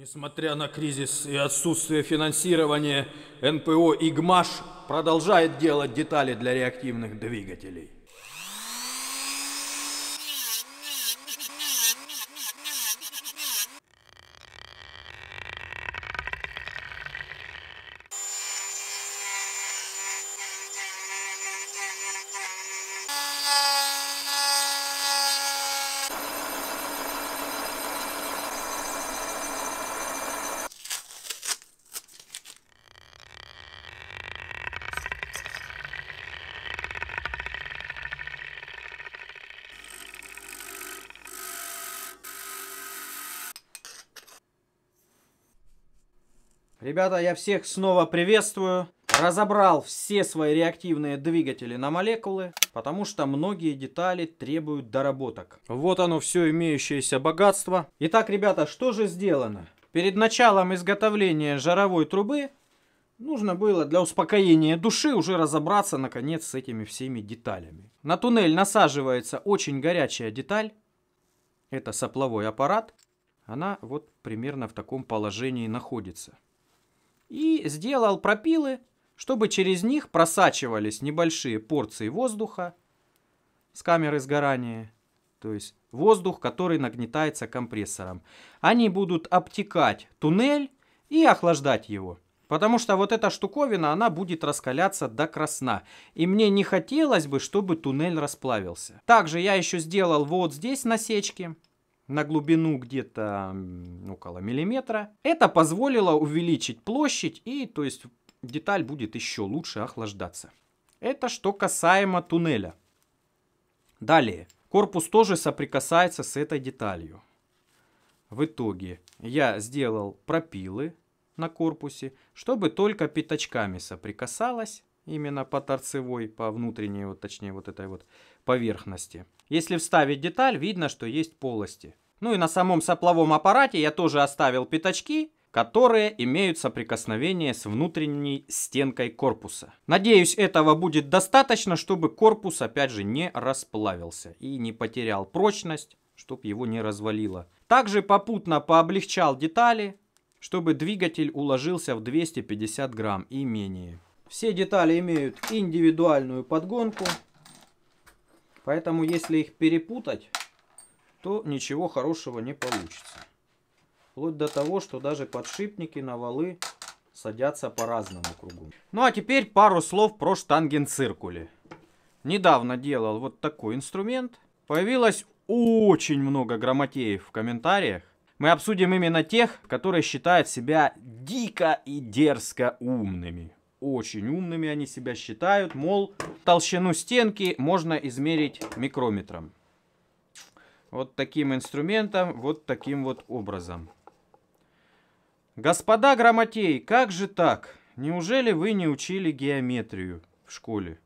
Несмотря на кризис и отсутствие финансирования, НПО «Игмаш» продолжает делать детали для реактивных двигателей. Ребята, я всех снова приветствую. Разобрал все свои реактивные двигатели на молекулы, потому что многие детали требуют доработок. Вот оно все имеющееся богатство. Итак, ребята, что же сделано? Перед началом изготовления жаровой трубы нужно было для успокоения души уже разобраться наконец с этими всеми деталями. На туннель насаживается очень горячая деталь. Это сопловой аппарат. Она вот примерно в таком положении находится и сделал пропилы, чтобы через них просачивались небольшие порции воздуха с камеры сгорания, то есть воздух, который нагнетается компрессором. Они будут обтекать туннель и охлаждать его. Потому что вот эта штуковина, она будет раскаляться до красна. И мне не хотелось бы, чтобы туннель расплавился. Также я еще сделал вот здесь насечки на глубину где-то около миллиметра. Это позволило увеличить площадь и, то есть, деталь будет еще лучше охлаждаться. Это что касаемо туннеля. Далее. Корпус тоже соприкасается с этой деталью. В итоге я сделал пропилы на корпусе, чтобы только пятачками соприкасалась именно по торцевой, по внутренней, вот, точнее вот этой вот поверхности. Если вставить деталь, видно, что есть полости. Ну и на самом сопловом аппарате я тоже оставил пятачки, которые имеют соприкосновение с внутренней стенкой корпуса. Надеюсь, этого будет достаточно, чтобы корпус опять же не расплавился и не потерял прочность, чтобы его не развалило. Также попутно пооблегчал детали, чтобы двигатель уложился в 250 грамм и менее. Все детали имеют индивидуальную подгонку, Поэтому, если их перепутать, то ничего хорошего не получится. Вплоть до того, что даже подшипники на валы садятся по разному кругу. Ну а теперь пару слов про штангенциркули. Недавно делал вот такой инструмент. Появилось очень много грамотеев в комментариях. Мы обсудим именно тех, которые считают себя дико и дерзко умными очень умными они себя считают, мол, толщину стенки можно измерить микрометром. Вот таким инструментом, вот таким вот образом. Господа грамотеи, как же так? Неужели вы не учили геометрию в школе?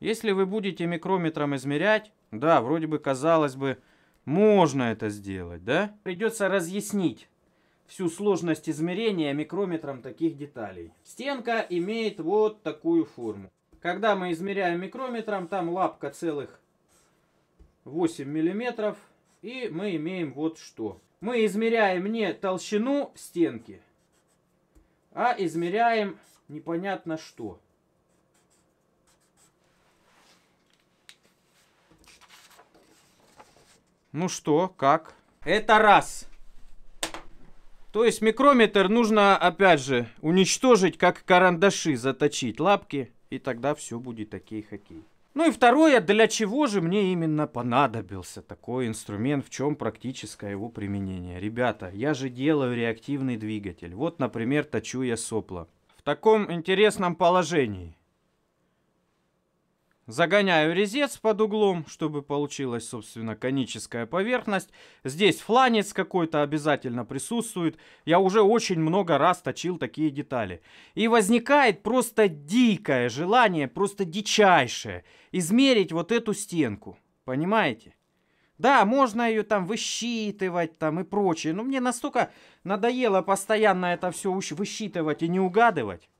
Если вы будете микрометром измерять, да, вроде бы, казалось бы, можно это сделать, да? Придется разъяснить всю сложность измерения микрометром таких деталей. Стенка имеет вот такую форму. Когда мы измеряем микрометром, там лапка целых 8 миллиметров. И мы имеем вот что. Мы измеряем не толщину стенки, а измеряем непонятно что. Ну что, как? Это раз. То есть микрометр нужно, опять же, уничтожить, как карандаши, заточить лапки, и тогда все будет окей-хоккей. Ну и второе, для чего же мне именно понадобился такой инструмент, в чем практическое его применение? Ребята, я же делаю реактивный двигатель. Вот, например, точу я сопла. В таком интересном положении. Загоняю резец под углом, чтобы получилась, собственно, коническая поверхность. Здесь фланец какой-то обязательно присутствует. Я уже очень много раз точил такие детали. И возникает просто дикое желание, просто дичайшее, измерить вот эту стенку. Понимаете? Да, можно ее там высчитывать там и прочее. Но мне настолько надоело постоянно это все высчитывать и не угадывать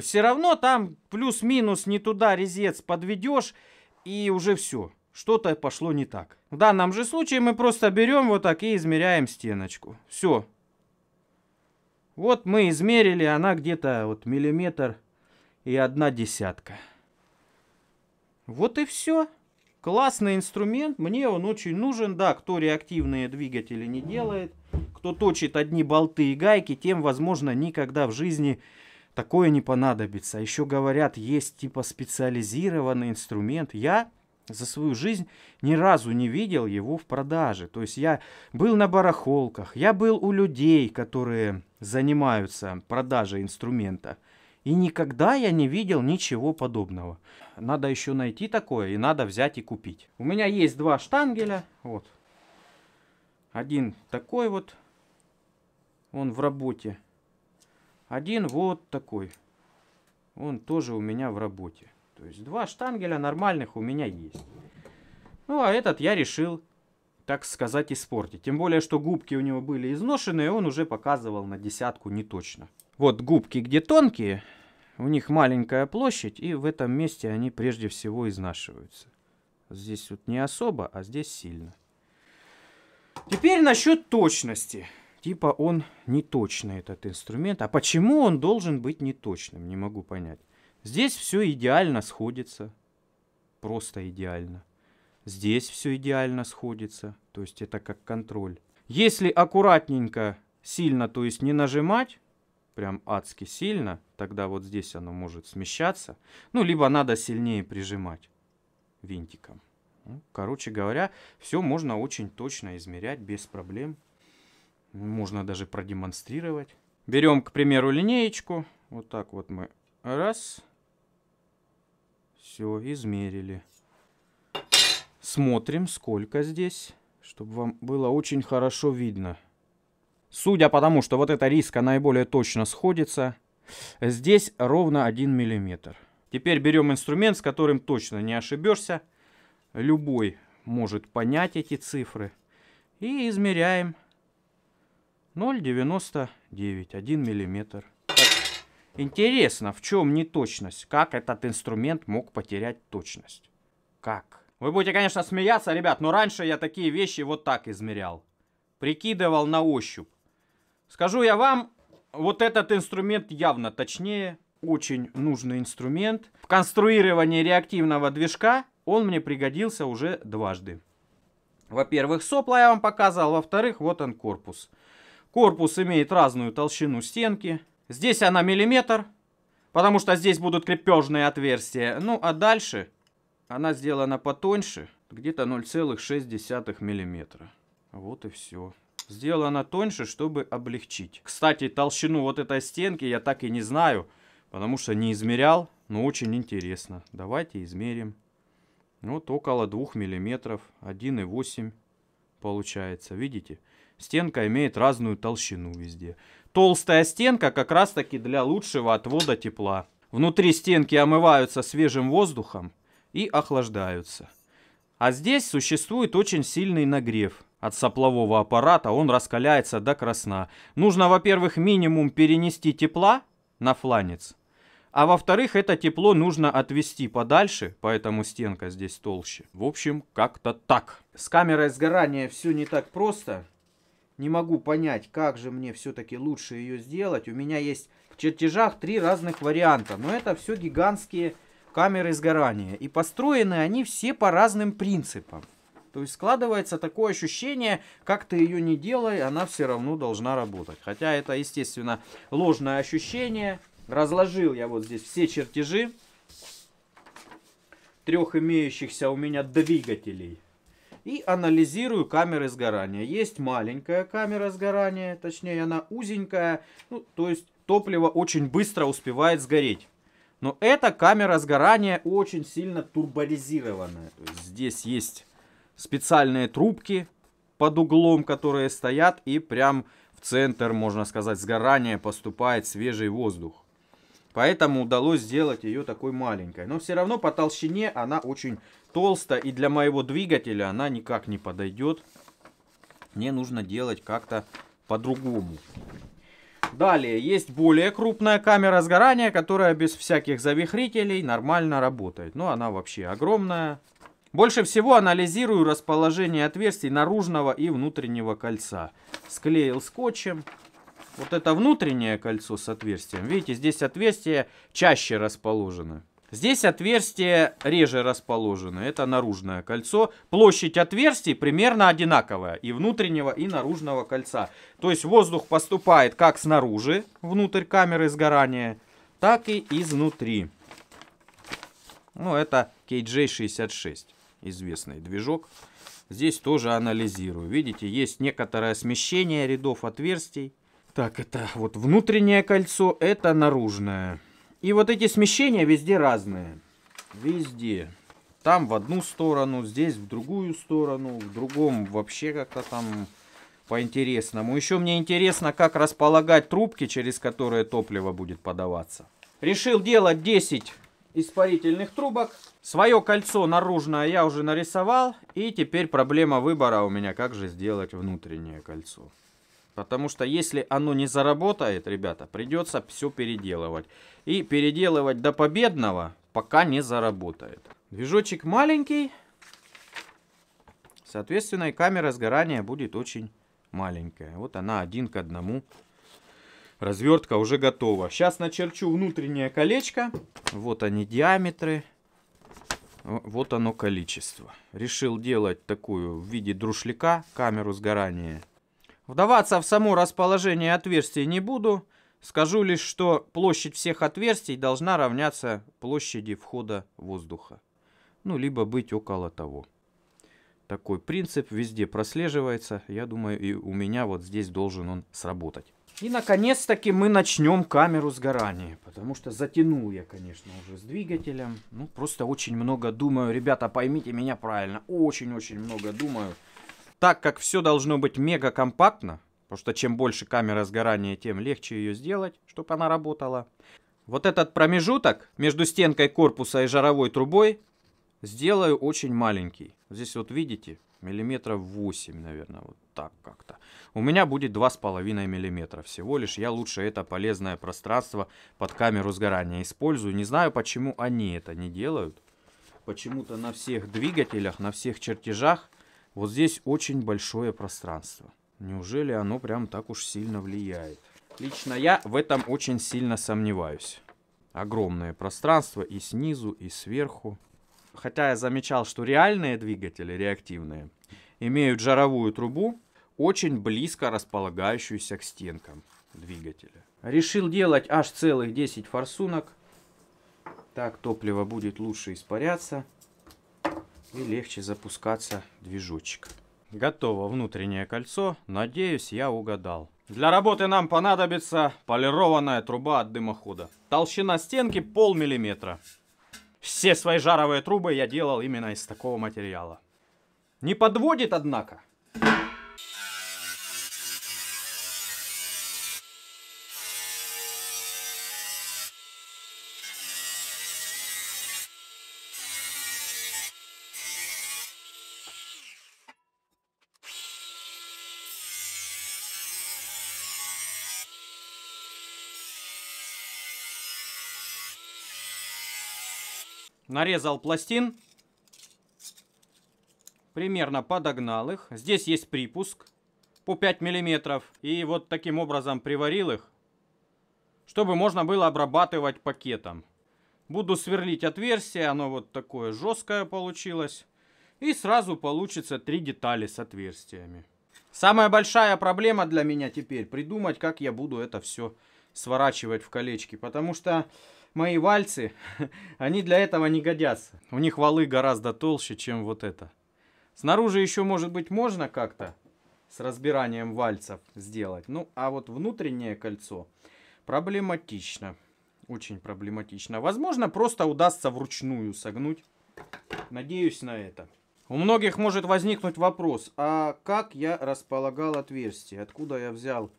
все равно там плюс-минус не туда резец подведешь, и уже все. Что-то пошло не так. В данном же случае мы просто берем вот так и измеряем стеночку. Все. Вот мы измерили, она где-то вот миллиметр и одна десятка. Вот и все. Классный инструмент, мне он очень нужен. Да, кто реактивные двигатели не делает, кто точит одни болты и гайки, тем, возможно, никогда в жизни не такое не понадобится. А еще говорят, есть типа специализированный инструмент. Я за свою жизнь ни разу не видел его в продаже. То есть я был на барахолках, я был у людей, которые занимаются продажей инструмента. И никогда я не видел ничего подобного. Надо еще найти такое и надо взять и купить. У меня есть два штангеля. Вот. Один такой вот. Он в работе. Один вот такой. Он тоже у меня в работе. То есть два штангеля нормальных у меня есть. Ну, а этот я решил, так сказать, испортить. Тем более, что губки у него были изношенные, он уже показывал на десятку не точно. Вот губки, где тонкие, у них маленькая площадь, и в этом месте они прежде всего изнашиваются. Здесь вот не особо, а здесь сильно. Теперь насчет точности типа он неточный, этот инструмент. А почему он должен быть неточным, не могу понять. Здесь все идеально сходится, просто идеально. Здесь все идеально сходится, то есть это как контроль. Если аккуратненько, сильно, то есть не нажимать, прям адски сильно, тогда вот здесь оно может смещаться. Ну, либо надо сильнее прижимать винтиком. Ну, короче говоря, все можно очень точно измерять без проблем. Можно даже продемонстрировать. Берем, к примеру, линеечку. Вот так вот мы. Раз. Все, измерили. Смотрим, сколько здесь, чтобы вам было очень хорошо видно. Судя по тому, что вот эта риска наиболее точно сходится, здесь ровно 1 миллиметр. Теперь берем инструмент, с которым точно не ошибешься. Любой может понять эти цифры. И измеряем 0,99, 1 миллиметр. Интересно, в чем неточность? Как этот инструмент мог потерять точность? Как? Вы будете, конечно, смеяться, ребят, но раньше я такие вещи вот так измерял. Прикидывал на ощупь. Скажу я вам, вот этот инструмент явно точнее. Очень нужный инструмент. В конструировании реактивного движка он мне пригодился уже дважды. Во-первых, сопла я вам показывал. Во-вторых, вот он корпус. Корпус. Корпус имеет разную толщину стенки. Здесь она миллиметр, потому что здесь будут крепежные отверстия. Ну, а дальше она сделана потоньше, где-то 0,6 миллиметра. Вот и все. Сделана тоньше, чтобы облегчить. Кстати, толщину вот этой стенки я так и не знаю, потому что не измерял, но очень интересно. Давайте измерим. Вот около 2 миллиметров, 1,8 получается, видите? Видите? стенка имеет разную толщину везде. Толстая стенка как раз таки для лучшего отвода тепла. Внутри стенки омываются свежим воздухом и охлаждаются. А здесь существует очень сильный нагрев от соплового аппарата, он раскаляется до красна. Нужно, во-первых, минимум перенести тепла на фланец, а во-вторых, это тепло нужно отвести подальше, поэтому стенка здесь толще. В общем, как-то так. С камерой сгорания все не так просто не могу понять, как же мне все-таки лучше ее сделать. У меня есть в чертежах три разных варианта, но это все гигантские камеры сгорания. И построены они все по разным принципам. То есть складывается такое ощущение, как ты ее не делай, она все равно должна работать. Хотя это, естественно, ложное ощущение. Разложил я вот здесь все чертежи трех имеющихся у меня двигателей и анализирую камеры сгорания. Есть маленькая камера сгорания, точнее она узенькая, ну, то есть топливо очень быстро успевает сгореть. Но эта камера сгорания очень сильно турборизированная. Здесь есть специальные трубки под углом, которые стоят, и прям в центр, можно сказать, сгорания поступает свежий воздух. Поэтому удалось сделать ее такой маленькой. Но все равно по толщине она очень толстая. И для моего двигателя она никак не подойдет. Мне нужно делать как-то по-другому. Далее есть более крупная камера сгорания, которая без всяких завихрителей нормально работает. Но она вообще огромная. Больше всего анализирую расположение отверстий наружного и внутреннего кольца. Склеил скотчем, вот это внутреннее кольцо с отверстием. Видите, здесь отверстие чаще расположено. Здесь отверстия реже расположены. Это наружное кольцо. Площадь отверстий примерно одинаковая и внутреннего, и наружного кольца. То есть воздух поступает как снаружи, внутрь камеры сгорания, так и изнутри. Ну, это KJ66, известный движок. Здесь тоже анализирую. Видите, есть некоторое смещение рядов отверстий. Так, это вот внутреннее кольцо, это наружное. И вот эти смещения везде разные. Везде. Там в одну сторону, здесь в другую сторону, в другом вообще как-то там по-интересному. Еще мне интересно, как располагать трубки, через которые топливо будет подаваться. Решил делать 10 испарительных трубок. Свое кольцо наружное я уже нарисовал. И теперь проблема выбора у меня, как же сделать внутреннее кольцо. Потому что если оно не заработает, ребята, придется все переделывать. И переделывать до победного, пока не заработает. Движочек маленький. Соответственно, и камера сгорания будет очень маленькая. Вот она один к одному. Развертка уже готова. Сейчас начерчу внутреннее колечко. Вот они диаметры. Вот оно количество. Решил делать такую в виде друшляка камеру сгорания. Вдаваться в само расположение отверстий не буду. Скажу лишь, что площадь всех отверстий должна равняться площади входа воздуха. Ну, либо быть около того. Такой принцип везде прослеживается. Я думаю, и у меня вот здесь должен он сработать. И, наконец-таки, мы начнем камеру сгорания. Потому что затянул я, конечно, уже с двигателем. Ну, просто очень много думаю. Ребята, поймите меня правильно. Очень-очень много думаю так как все должно быть мега компактно, потому что чем больше камера сгорания, тем легче ее сделать, чтобы она работала. Вот этот промежуток между стенкой корпуса и жаровой трубой сделаю очень маленький. Здесь вот видите, миллиметров 8, наверное, вот так как-то. У меня будет 2,5 миллиметра всего лишь. Я лучше это полезное пространство под камеру сгорания использую. Не знаю, почему они это не делают. Почему-то на всех двигателях, на всех чертежах вот здесь очень большое пространство. Неужели оно прям так уж сильно влияет? Лично я в этом очень сильно сомневаюсь. Огромное пространство и снизу, и сверху. Хотя я замечал, что реальные двигатели, реактивные, имеют жаровую трубу, очень близко располагающуюся к стенкам двигателя. Решил делать аж целых 10 форсунок. Так топливо будет лучше испаряться и легче запускаться движочек. Готово внутреннее кольцо, надеюсь я угадал. Для работы нам понадобится полированная труба от дымохода. Толщина стенки полмиллиметра. Все свои жаровые трубы я делал именно из такого материала. Не подводит, однако. нарезал пластин. Примерно подогнал их. Здесь есть припуск по 5 миллиметров. И вот таким образом приварил их, чтобы можно было обрабатывать пакетом. Буду сверлить отверстие, оно вот такое жесткое получилось. И сразу получится три детали с отверстиями. Самая большая проблема для меня теперь придумать, как я буду это все сворачивать в колечки. Потому что мои вальцы, они для этого не годятся. У них валы гораздо толще, чем вот это. Снаружи еще, может быть, можно как-то с разбиранием вальцев сделать. Ну, а вот внутреннее кольцо проблематично. Очень проблематично. Возможно, просто удастся вручную согнуть. Надеюсь на это. У многих может возникнуть вопрос, а как я располагал отверстие? Откуда я взял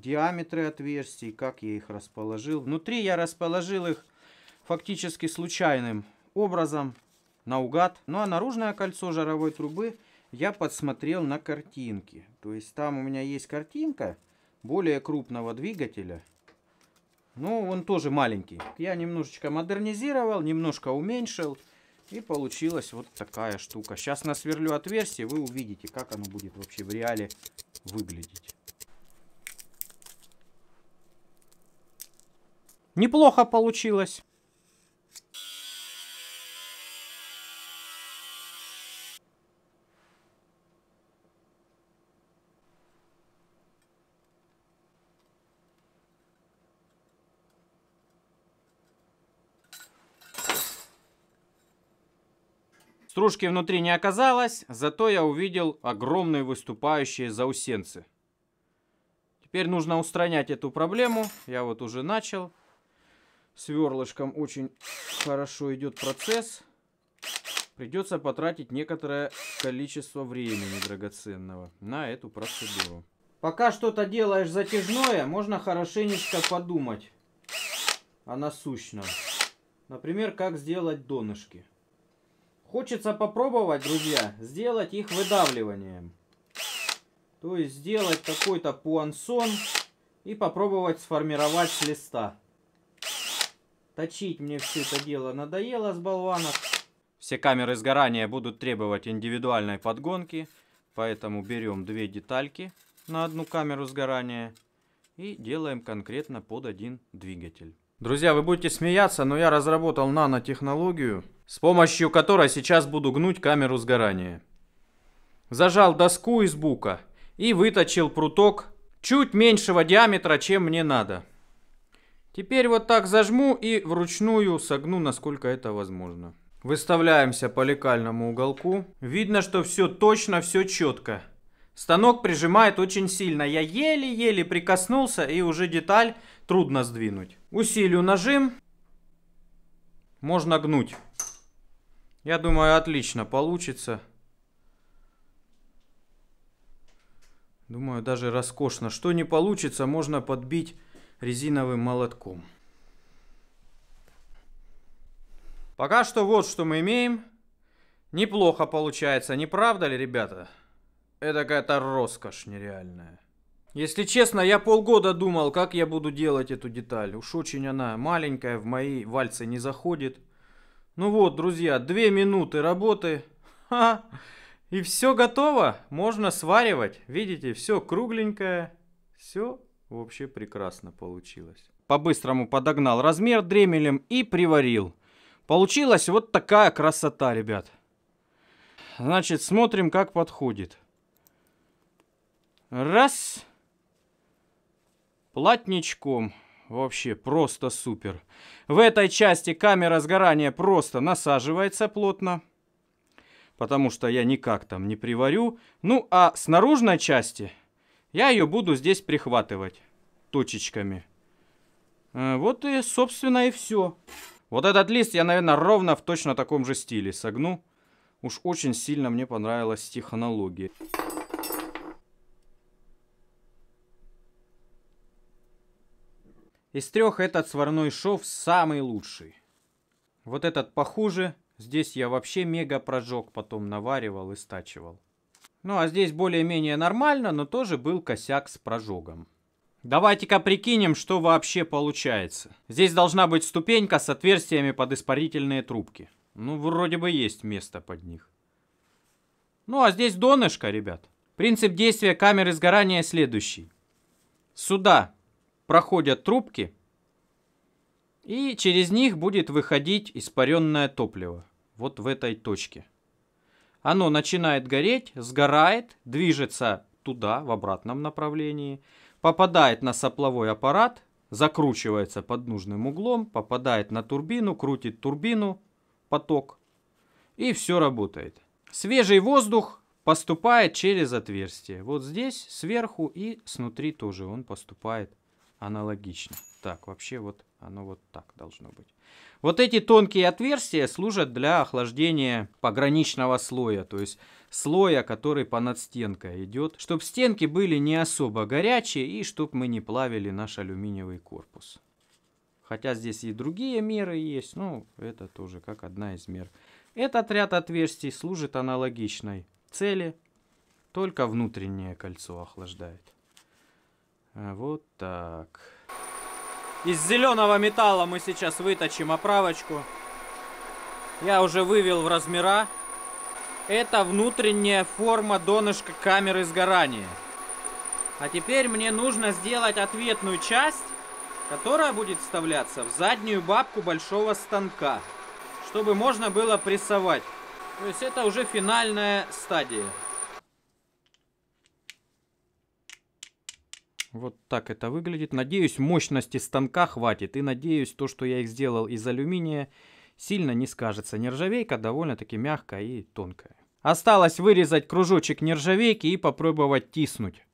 диаметры отверстий, как я их расположил. Внутри я расположил их фактически случайным образом, наугад. Ну а наружное кольцо жаровой трубы я подсмотрел на картинке. То есть там у меня есть картинка более крупного двигателя. Ну, он тоже маленький. Я немножечко модернизировал, немножко уменьшил. И получилась вот такая штука. Сейчас насверлю отверстие, вы увидите, как оно будет вообще в реале выглядеть. Неплохо получилось. Стружки внутри не оказалось, зато я увидел огромные выступающие заусенцы. Теперь нужно устранять эту проблему. Я вот уже начал сверлышком очень хорошо идет процесс. Придется потратить некоторое количество времени драгоценного на эту процедуру. Пока что-то делаешь затяжное, можно хорошенечко подумать о насущном. Например, как сделать донышки. Хочется попробовать, друзья, сделать их выдавливанием. То есть сделать какой-то пуансон и попробовать сформировать с листа. Точить мне все это дело надоело с болванов. Все камеры сгорания будут требовать индивидуальной подгонки, поэтому берем две детальки на одну камеру сгорания и делаем конкретно под один двигатель. Друзья, вы будете смеяться, но я разработал нанотехнологию, с помощью которой сейчас буду гнуть камеру сгорания. Зажал доску из бука и выточил пруток чуть меньшего диаметра, чем мне надо. Теперь вот так зажму и вручную согну, насколько это возможно. Выставляемся по лекальному уголку. Видно, что все точно, все четко. Станок прижимает очень сильно. Я еле-еле прикоснулся и уже деталь трудно сдвинуть. Усилю нажим. Можно гнуть. Я думаю, отлично получится. Думаю, даже роскошно. Что не получится, можно подбить резиновым молотком. Пока что вот что мы имеем. Неплохо получается, не правда ли, ребята? Это какая-то роскошь нереальная. Если честно, я полгода думал, как я буду делать эту деталь. Уж очень она маленькая, в мои вальцы не заходит. Ну вот, друзья, две минуты работы. Ха! И все готово, можно сваривать. Видите, все кругленькое, все Вообще прекрасно получилось. По-быстрому подогнал размер дремелем и приварил. Получилась вот такая красота, ребят. Значит, смотрим, как подходит. Раз. платничком. Вообще просто супер. В этой части камера сгорания просто насаживается плотно. Потому что я никак там не приварю. Ну, а с наружной части я ее буду здесь прихватывать точечками. Э, вот и, собственно, и все. Вот этот лист я, наверное, ровно в точно таком же стиле согну. Уж очень сильно мне понравилась технология. Из трех этот сварной шов самый лучший. Вот этот похуже. Здесь я вообще мега прожог потом наваривал и стачивал. Ну а здесь более-менее нормально, но тоже был косяк с прожогом. Давайте-ка прикинем, что вообще получается. Здесь должна быть ступенька с отверстиями под испарительные трубки. Ну, вроде бы есть место под них. Ну, а здесь донышко, ребят. Принцип действия камеры сгорания следующий. Сюда проходят трубки, и через них будет выходить испаренное топливо. Вот в этой точке. Оно начинает гореть, сгорает, движется туда, в обратном направлении, попадает на сопловой аппарат, закручивается под нужным углом, попадает на турбину, крутит турбину, поток, и все работает. Свежий воздух поступает через отверстие. Вот здесь сверху и снутри тоже он поступает аналогично. Так, вообще вот оно вот так должно быть. Вот эти тонкие отверстия служат для охлаждения пограничного слоя, то есть слоя, который понад стенкой идет, чтобы стенки были не особо горячие и чтобы мы не плавили наш алюминиевый корпус. Хотя здесь и другие меры есть, но это тоже как одна из мер. Этот ряд отверстий служит аналогичной цели, только внутреннее кольцо охлаждает. Э, вот так. Из зеленого металла мы сейчас выточим оправочку. Я уже вывел в размера. Это внутренняя форма донышка камеры сгорания. А теперь мне нужно сделать ответную часть, которая будет вставляться в заднюю бабку большого станка, чтобы можно было прессовать. То есть это уже финальная стадия. Вот так это выглядит. Надеюсь, мощности станка хватит. И надеюсь, то, что я их сделал из алюминия, сильно не скажется. Нержавейка довольно-таки мягкая и тонкая. Осталось вырезать кружочек нержавейки и попробовать тиснуть.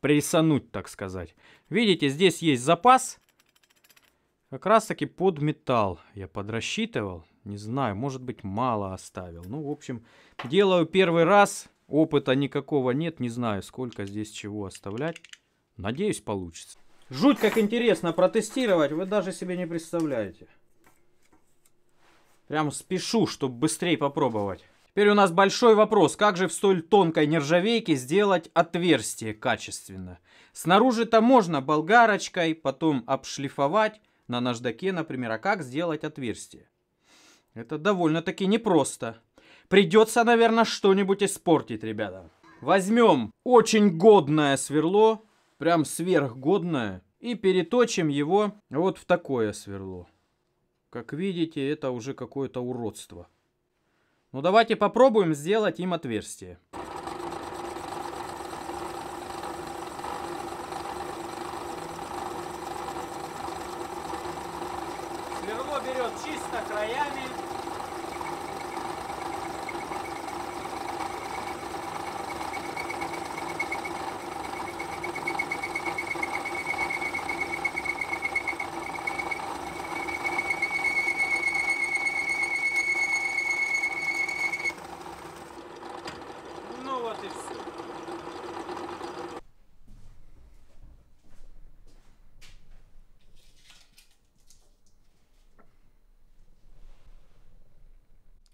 Прессануть, так сказать. Видите, здесь есть запас. Как раз таки под металл я подрасчитывал. Не знаю, может быть мало оставил. Ну, в общем, делаю первый раз. Опыта никакого нет. Не знаю, сколько здесь чего оставлять. Надеюсь, получится. Жуть как интересно протестировать, вы даже себе не представляете. Прям спешу, чтобы быстрее попробовать. Теперь у нас большой вопрос, как же в столь тонкой нержавейке сделать отверстие качественно. Снаружи-то можно болгарочкой, потом обшлифовать на наждаке, например, а как сделать отверстие? Это довольно-таки непросто. Придется, наверное, что-нибудь испортить, ребята. Возьмем очень годное сверло, прям сверхгодное, и переточим его вот в такое сверло. Как видите, это уже какое-то уродство. Ну давайте попробуем сделать им отверстие. Сверло берет чисто краями.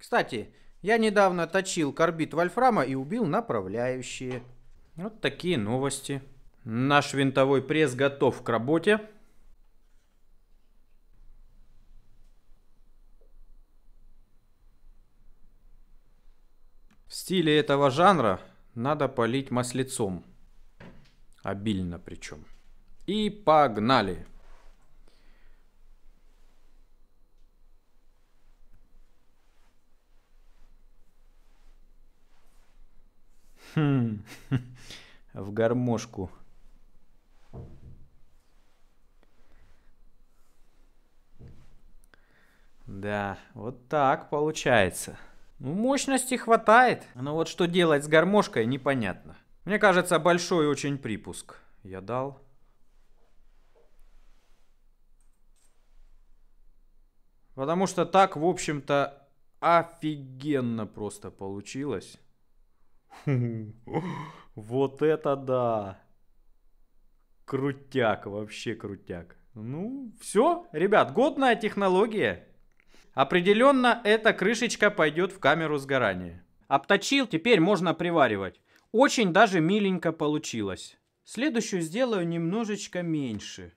Кстати, я недавно точил корбит вольфрама и убил направляющие. Вот такие новости. Наш винтовой пресс готов к работе. В стиле этого жанра надо полить маслицом. Обильно причем. И погнали! Хм. в гармошку. Да, вот так получается. Ну, мощности хватает, но вот что делать с гармошкой, непонятно. Мне кажется, большой очень припуск. Я дал. Потому что так, в общем-то, офигенно просто получилось. Вот это да! Крутяк, вообще крутяк. Ну, все, ребят, годная технология. Определенно эта крышечка пойдет в камеру сгорания. Обточил, а теперь можно приваривать. Очень даже миленько получилось. Следующую сделаю немножечко меньше.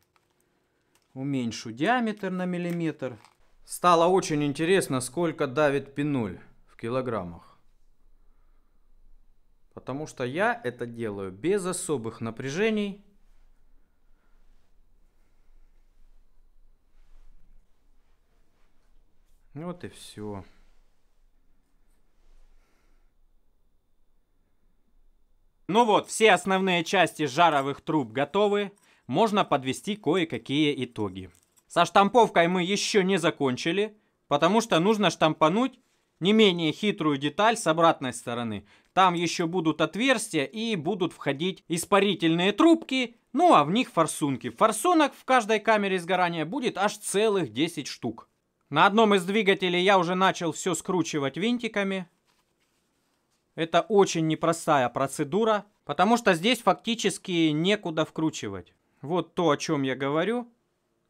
Уменьшу диаметр на миллиметр. Стало очень интересно, сколько давит пинуль в килограммах. Потому что я это делаю без особых напряжений. Ну вот и все. Ну вот, все основные части жаровых труб готовы. Можно подвести кое-какие итоги. Со штамповкой мы еще не закончили, потому что нужно штампануть не менее хитрую деталь с обратной стороны. Там еще будут отверстия и будут входить испарительные трубки, ну а в них форсунки. Форсунок в каждой камере сгорания будет аж целых 10 штук. На одном из двигателей я уже начал все скручивать винтиками. Это очень непростая процедура, потому что здесь фактически некуда вкручивать. Вот то, о чем я говорю.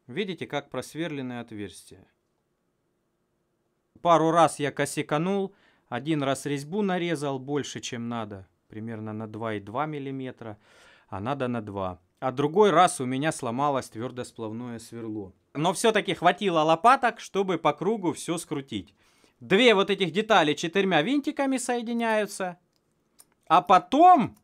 Видите, как просверленное отверстие. Пару раз я косиканул, один раз резьбу нарезал больше, чем надо, примерно на 2,2 мм, а надо на 2 а другой раз у меня сломалось твердосплавное сверло. Но все-таки хватило лопаток, чтобы по кругу все скрутить. Две вот этих детали четырьмя винтиками соединяются, а потом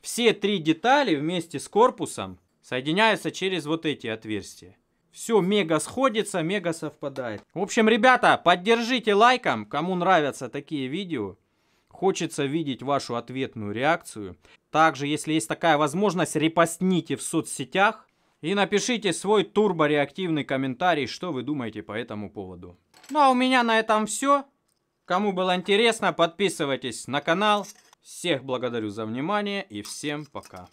все три детали вместе с корпусом соединяются через вот эти отверстия. Все мега сходится, мега совпадает. В общем, ребята, поддержите лайком, кому нравятся такие видео. Хочется видеть вашу ответную реакцию. Также, если есть такая возможность, репостните в соцсетях. И напишите свой турбореактивный комментарий, что вы думаете по этому поводу. Ну а у меня на этом все. Кому было интересно, подписывайтесь на канал. Всех благодарю за внимание и всем пока.